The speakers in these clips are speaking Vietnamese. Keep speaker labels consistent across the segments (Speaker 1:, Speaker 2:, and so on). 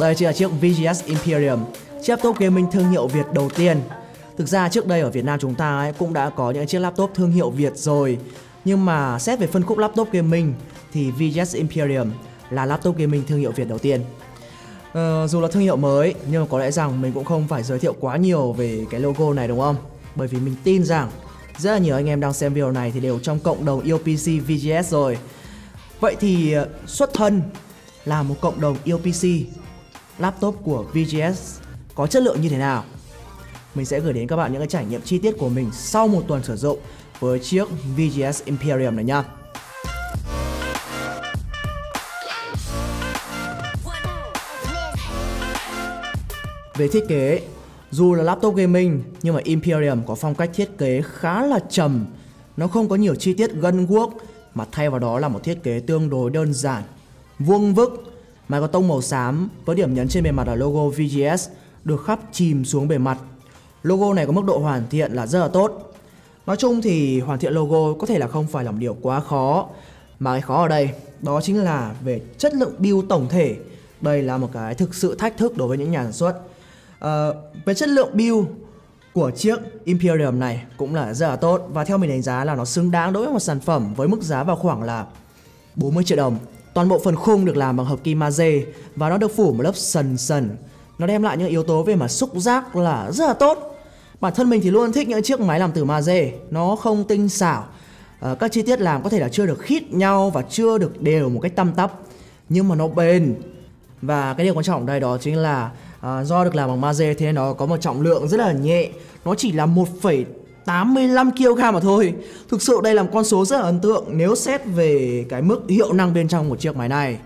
Speaker 1: Đây chính là chiếc VGS Imperium, chiếc laptop gaming thương hiệu Việt đầu tiên. Thực ra trước đây ở Việt Nam chúng ta ấy cũng đã có những chiếc laptop thương hiệu Việt rồi. Nhưng mà xét về phân khúc laptop gaming thì VGS Imperium là laptop gaming thương hiệu Việt đầu tiên. Ờ, dù là thương hiệu mới nhưng mà có lẽ rằng mình cũng không phải giới thiệu quá nhiều về cái logo này đúng không? Bởi vì mình tin rằng rất là nhiều anh em đang xem video này thì đều trong cộng đồng yêu PC VGS rồi. Vậy thì ờ, xuất thân là một cộng đồng yêu PC laptop của VGS có chất lượng như thế nào. Mình sẽ gửi đến các bạn những cái trải nghiệm chi tiết của mình sau một tuần sử dụng với chiếc VGS Imperium này nha. Về thiết kế, dù là laptop gaming nhưng mà Imperium có phong cách thiết kế khá là trầm. Nó không có nhiều chi tiết gân guốc mà thay vào đó là một thiết kế tương đối đơn giản, vuông vức Mái có tông màu xám với điểm nhấn trên bề mặt là logo VGS được khắc chìm xuống bề mặt. Logo này có mức độ hoàn thiện là rất là tốt. Nói chung thì hoàn thiện logo có thể là không phải là một điều quá khó mà cái khó ở đây đó chính là về chất lượng build tổng thể. Đây là một cái thực sự thách thức đối với những nhà sản xuất. À, về chất lượng build của chiếc Imperium này cũng là rất là tốt và theo mình đánh giá là nó xứng đáng đối với một sản phẩm với mức giá vào khoảng là 40 triệu đồng Toàn bộ phần khung được làm bằng hợp kim magie và nó được phủ một lớp sần sần. Nó đem lại những yếu tố về mặt xúc giác là rất là tốt. Bản thân mình thì luôn thích những chiếc máy làm từ magie, nó không tinh xảo. À, các chi tiết làm có thể là chưa được khít nhau và chưa được đều một cách tăm tắp, nhưng mà nó bền. Và cái điều quan trọng đây đó chính là à, do được làm bằng magie thế nên nó có một trọng lượng rất là nhẹ, nó chỉ là 1, 85 kg mà thôi Thực sự đây là một con số rất là ấn tượng Nếu xét về cái mức hiệu năng bên trong một chiếc máy này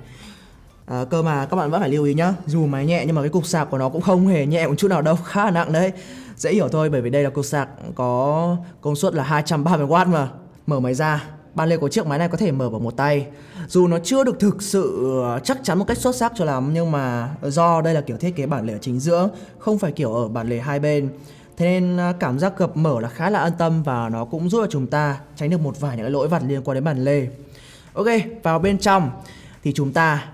Speaker 1: à, Cơ mà các bạn vẫn phải lưu ý nhá Dù máy nhẹ nhưng mà cái cục sạc của nó cũng không hề nhẹ một chút nào đâu Khá là nặng đấy Dễ hiểu thôi bởi vì đây là cục sạc có công suất là 230W mà Mở máy ra Ban lề của chiếc máy này có thể mở bằng một tay Dù nó chưa được thực sự à, chắc chắn một cách xuất sắc cho lắm Nhưng mà do đây là kiểu thiết kế bản lề ở chính giữa Không phải kiểu ở bản lề hai bên Thế nên à, cảm giác gập mở là khá là an tâm và nó cũng giúp cho chúng ta tránh được một vài những lỗi vặt liên quan đến bản lề. Ok, vào bên trong thì chúng ta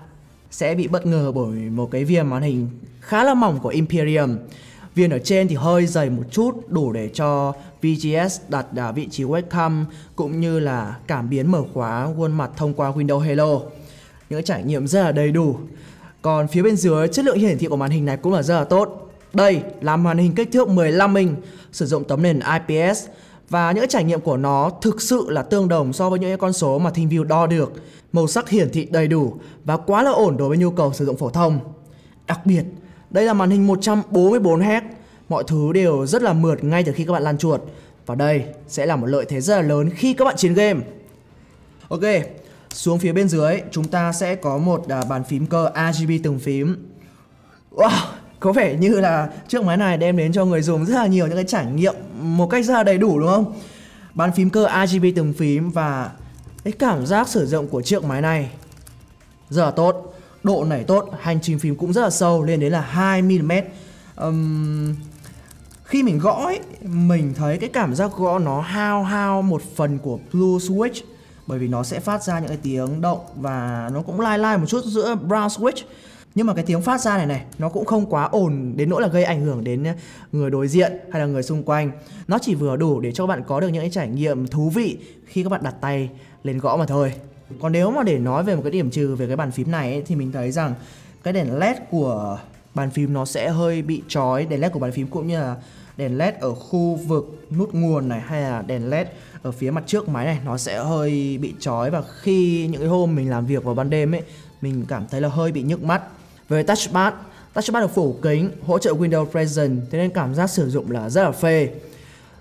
Speaker 1: sẽ bị bất ngờ bởi một cái viền màn hình khá là mỏng của Imperium. Viền ở trên thì hơi dày một chút đủ để cho VGS đặt ở à, vị trí webcam cũng như là cảm biến mở khóa khuôn mặt thông qua Windows Hello. Những trải nghiệm rất là đầy đủ. Còn phía bên dưới chất lượng hiển thị của màn hình này cũng là rất là tốt. Đây là màn hình kích thước 15 inch sử dụng tấm nền IPS và những trải nghiệm của nó thực sự là tương đồng so với những con số mà ThinView đo được. Màu sắc hiển thị đầy đủ và quá là ổn đối với nhu cầu sử dụng phổ thông. Đặc biệt, đây là màn hình 144Hz, mọi thứ đều rất là mượt ngay từ khi các bạn lan chuột. Và đây sẽ là một lợi thế rất là lớn khi các bạn chiến game. Ok, xuống phía bên dưới chúng ta sẽ có một à, bàn phím cơ RGB từng phím. Wow, có vẻ như là chiếc máy này đem đến cho người dùng rất là nhiều những cái trải nghiệm một cách rất là đầy đủ đúng không? Bàn phím cơ RGB từng phím và cái cảm giác sử dụng của chiếc máy này rất là tốt, độ nảy tốt, hành trình phím cũng rất là sâu lên đến là 2 mm. Um, khi mình gõ ấy, mình thấy cái cảm giác gõ nó hao hao một phần của Blue Switch bởi vì nó sẽ phát ra những cái tiếng động và nó cũng lai lai một chút giữa Brown Switch nhưng mà cái tiếng phát ra này này nó cũng không quá ồn đến nỗi là gây ảnh hưởng đến ờ, người đối diện hay là người xung quanh nó chỉ vừa đủ để cho các bạn có được những cái trải nghiệm thú vị khi các bạn đặt tay lên gõ mà thôi còn nếu mà để nói về một cái điểm trừ về cái bàn phím này ấy, thì mình thấy rằng cái đèn led của bàn phím nó sẽ hơi bị chói đèn led của bàn phím cũng như là đèn led ở khu vực nút nguồn này hay là đèn led ở phía mặt trước máy này nó sẽ hơi bị chói và khi những cái hôm mình làm việc vào ban đêm ấy mình cảm thấy là hơi bị nhức mắt về touchpad, touchpad được phủ kính, hỗ trợ Windows Present, thế nên cảm giác sử dụng là rất là phê.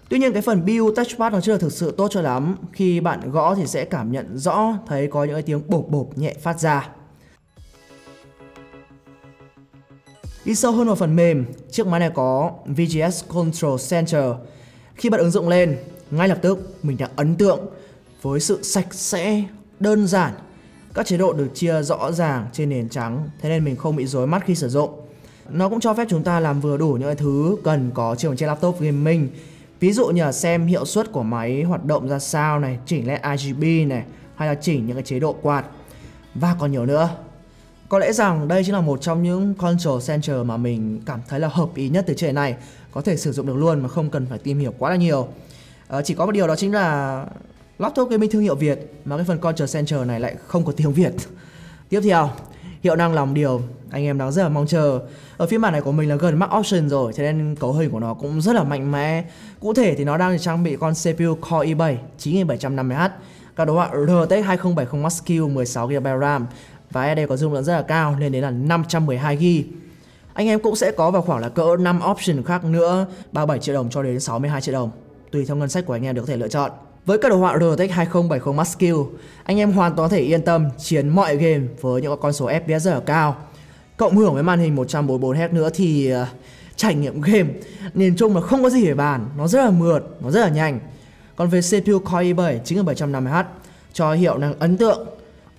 Speaker 1: Tuy nhiên cái phần bu touchpad nó chưa được thực sự tốt cho lắm, khi bạn gõ thì sẽ cảm nhận rõ thấy có những cái tiếng bộp bộp nhẹ phát ra. Đi sâu hơn vào phần mềm, chiếc máy này có VGS Control Center. Khi bật ứng dụng lên, ngay lập tức mình đã ấn tượng với sự sạch sẽ, đơn giản các chế độ được chia rõ ràng trên nền trắng, thế nên mình không bị rối mắt khi sử dụng. Nó cũng cho phép chúng ta làm vừa đủ những thứ cần có trên một chiếc laptop gaming. Ví dụ như xem hiệu suất của máy hoạt động ra sao này, chỉnh led RGB này, hay là chỉnh những cái chế độ quạt và còn nhiều nữa. Có lẽ rằng đây chính là một trong những control center mà mình cảm thấy là hợp ý nhất từ chiếc này. Có thể sử dụng được luôn mà không cần phải tìm hiểu quá là nhiều. À, chỉ có một điều đó chính là Laptop gaming thương hiệu Việt mà cái phần control Center này lại không có tiếng Việt. Tiếp theo, hiệu năng lòng điều anh em đang rất là mong chờ ở phiên bản này của mình là gần max option rồi cho nên cấu hình của nó cũng rất là mạnh mẽ cụ thể thì nó đang trang bị con CPU Core i7 9750H các đồ họa RTX 2070 Max Q 16GB RAM và ED có dung lượng rất là cao lên đến là 512GB anh em cũng sẽ có vào khoảng là cỡ 5 option khác nữa 37 triệu đồng cho đến 62 triệu đồng tùy theo ngân sách của anh em được thể lựa chọn với các đồ họa RTX 2070 Max Q, anh em hoàn toàn có thể yên tâm chiến mọi game với những con số FPS ở cao. Cộng hưởng với màn hình 144Hz nữa thì ờ, trải nghiệm game nhìn chung là không có gì để bàn, nó rất là mượt, nó rất là nhanh. Còn về CPU Core i7 9750H cho hiệu năng ấn tượng.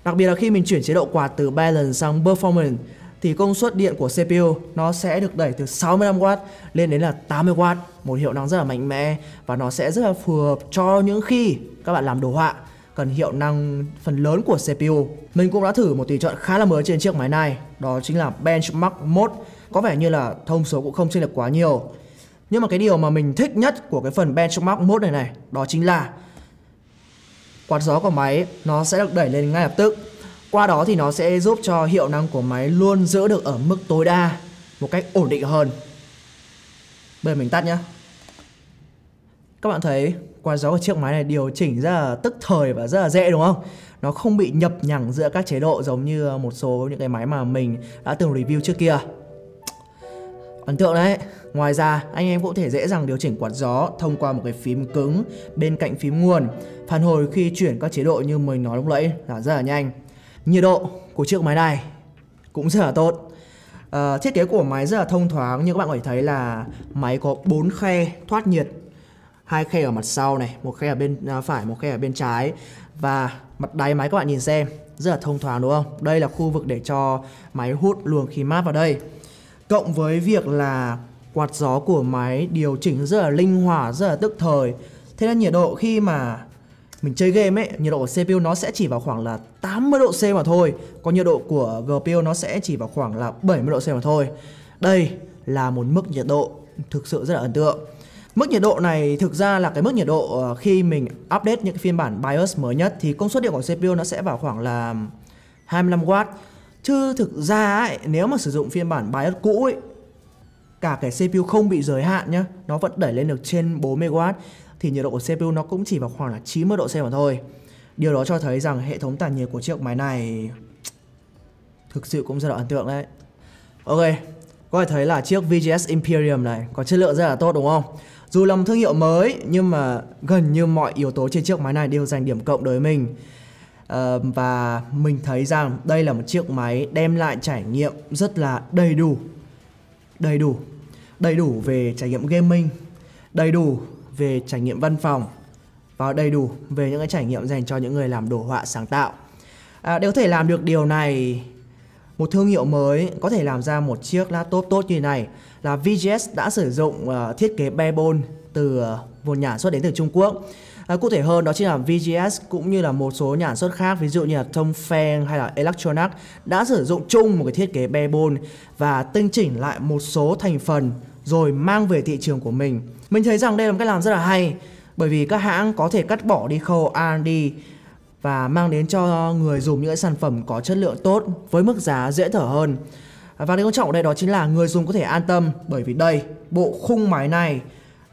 Speaker 1: Đặc biệt là khi mình chuyển chế độ quạt từ Balance sang Performance thì công suất điện của CPU nó sẽ được đẩy từ 65W lên đến là 80W một hiệu năng rất là mạnh mẽ và nó sẽ rất là phù hợp cho những khi các bạn làm đồ họa cần hiệu năng phần lớn của CPU. Mình cũng đã thử một tùy chọn khá là mới trên chiếc máy này, đó chính là Benchmark Mode. Có vẻ như là thông số cũng không chênh lệch quá nhiều. Nhưng mà cái điều mà mình thích nhất của cái phần Benchmark Mode này này, đó chính là quạt gió của máy nó sẽ được đẩy lên ngay lập tức. Qua đó thì nó sẽ giúp cho hiệu năng của máy luôn giữ được ở mức tối đa một cách ổn định hơn. Bây giờ mình tắt nhá Các bạn thấy quạt gió của chiếc máy này điều chỉnh rất là tức thời và rất là dễ đúng không? Nó không bị nhập nhằng giữa các chế độ giống như ờ, một số những cái máy mà mình đã từng review trước kia Ấn tượng đấy Ngoài ra anh em cũng thể dễ dàng điều chỉnh quạt gió thông qua một cái phím cứng bên cạnh phím nguồn Phản hồi khi chuyển các chế độ như mình nói lúc nãy là rất là nhanh Nhiệt độ của chiếc máy này cũng rất là tốt Uh, thiết kế của máy rất là thông thoáng như các bạn có thể thấy là máy có 4 khe thoát nhiệt hai khe ở mặt sau này một khe ở bên à, phải một khe ở bên trái và mặt đáy máy các bạn nhìn xem rất là thông thoáng đúng không đây là khu vực để cho máy hút luồng khí mát vào đây cộng với việc là quạt gió của máy điều chỉnh rất là linh hoạt rất là tức thời thế nên nhiệt độ khi mà mình chơi game ấy nhiệt độ của CPU nó sẽ chỉ vào khoảng là 80 độ C mà thôi còn nhiệt độ của GPU nó sẽ chỉ vào khoảng là 70 độ C mà thôi đây là một mức nhiệt độ thực sự rất là ấn tượng Mức nhiệt độ này thực ra là cái mức nhiệt độ ờ, khi mình update những cái phiên bản BIOS mới nhất thì công suất điện của CPU nó sẽ vào khoảng là 25W. Chứ thực ra ấy, nếu mà sử dụng phiên bản BIOS cũ ấy, cả cái CPU không bị giới hạn nhá, nó vẫn đẩy lên được trên 40W thì nhiệt độ của CPU nó cũng chỉ vào khoảng là 90 độ C mà thôi. Điều đó cho thấy rằng hệ thống tản nhiệt của chiếc máy này thực sự cũng rất là ấn tượng đấy. Ok, có thể thấy là chiếc VGS Imperium này có chất lượng rất là tốt đúng không? Dù là một thương hiệu mới nhưng mà gần như mọi yếu tố trên chiếc máy này đều giành điểm cộng đối với mình. À, và mình thấy rằng đây là một chiếc máy đem lại trải nghiệm rất là đầy đủ. Đầy đủ. Đầy đủ về trải nghiệm gaming, đầy đủ về trải nghiệm văn phòng và đầy đủ về những cái trải nghiệm dành cho những người làm đồ họa sáng tạo. À, để có thể làm được điều này, một thương hiệu mới có thể làm ra một chiếc laptop tốt như này là VGS đã sử dụng uh, thiết kế Barebone từ uh, một nhà xuất đến từ Trung Quốc. À, cụ thể hơn đó chính là VGS cũng như là một số nhà xuất khác ví dụ như là Tongfeng hay là Electronic đã sử dụng chung một cái thiết kế Barebone và tinh chỉnh lại một số thành phần rồi mang về thị trường của mình. Mình thấy rằng đây là một cách làm rất là hay bởi vì các hãng có thể cắt bỏ đi khâu R&D và mang đến cho người dùng những sản phẩm có chất lượng tốt với mức giá dễ thở hơn. Và điều quan trọng ở đây đó chính là người dùng có thể an tâm bởi vì đây, bộ khung máy này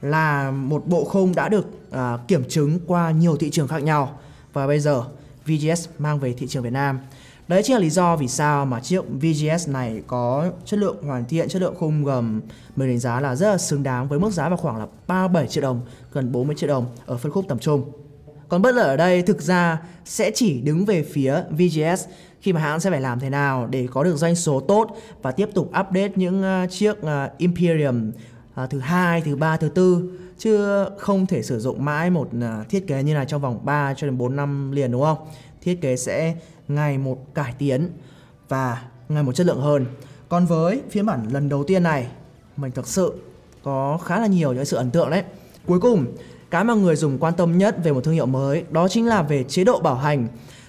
Speaker 1: là một bộ khung đã được à, kiểm chứng qua nhiều thị trường khác nhau và bây giờ VGS mang về thị trường Việt Nam. Đấy chính là lý do vì sao mà chiếc VGS này có chất lượng hoàn thiện, chất lượng khung gầm mình đánh giá là rất là xứng đáng với mức giá vào khoảng là 37 triệu đồng, gần 40 triệu đồng ở phân khúc tầm trung. Còn bất lợi ở đây thực ra sẽ chỉ đứng về phía VGS khi mà hãng sẽ phải làm thế nào để có được doanh số tốt và tiếp tục update những à, chiếc à, Imperium à, thứ hai, thứ ba, thứ tư chứ không thể sử dụng mãi một thiết kế như này trong vòng 3 cho đến 4 năm liền đúng không? Thiết kế sẽ ngày một cải tiến và ngày một chất lượng hơn. Còn với phiên bản lần đầu tiên này, mình thực sự có khá là nhiều những sự ấn tượng đấy. Cuối cùng, cái mà người dùng quan tâm nhất về một thương hiệu mới đó chính là về chế độ bảo hành.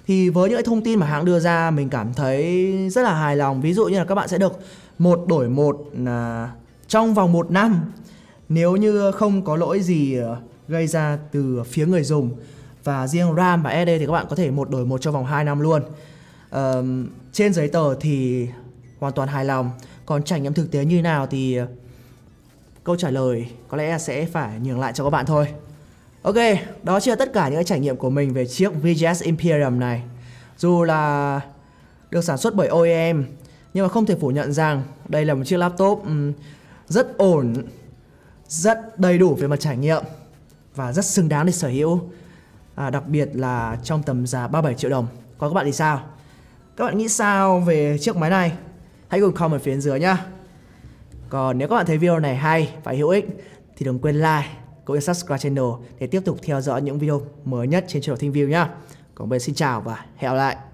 Speaker 1: Thì với những thông tin mà hãng đưa ra mình cảm thấy rất là hài lòng. Ví dụ như là các bạn sẽ được một đổi một là trong vòng một năm nếu như không có lỗi gì à, gây ra từ phía người dùng và riêng RAM và SSD thì các bạn có thể một đổi một trong vòng 2 năm luôn um, trên giấy tờ thì hoàn toàn hài lòng còn trải nghiệm thực tế như nào thì ờ, câu trả lời có lẽ sẽ phải nhường lại cho các bạn thôi Ok, đó là tất cả những trải nghiệm của mình về chiếc VGS Imperium này Dù là được sản xuất bởi OEM Nhưng mà không thể phủ nhận rằng đây là một chiếc laptop um, rất ổn Rất đầy đủ về mặt trải nghiệm Và rất xứng đáng để sở hữu à, đặc biệt là trong tầm giá 37 triệu đồng. Còn các bạn thì sao? Các bạn nghĩ sao về chiếc máy này? Hãy cùng comment phía dưới nhá. Còn nếu các bạn thấy video này hay và hữu ích thì đừng quên like cũng như subscribe channel để tiếp tục theo dõi những video mới nhất trên channel ThinView nhá. Còn bây giờ xin chào và hẹn gặp lại.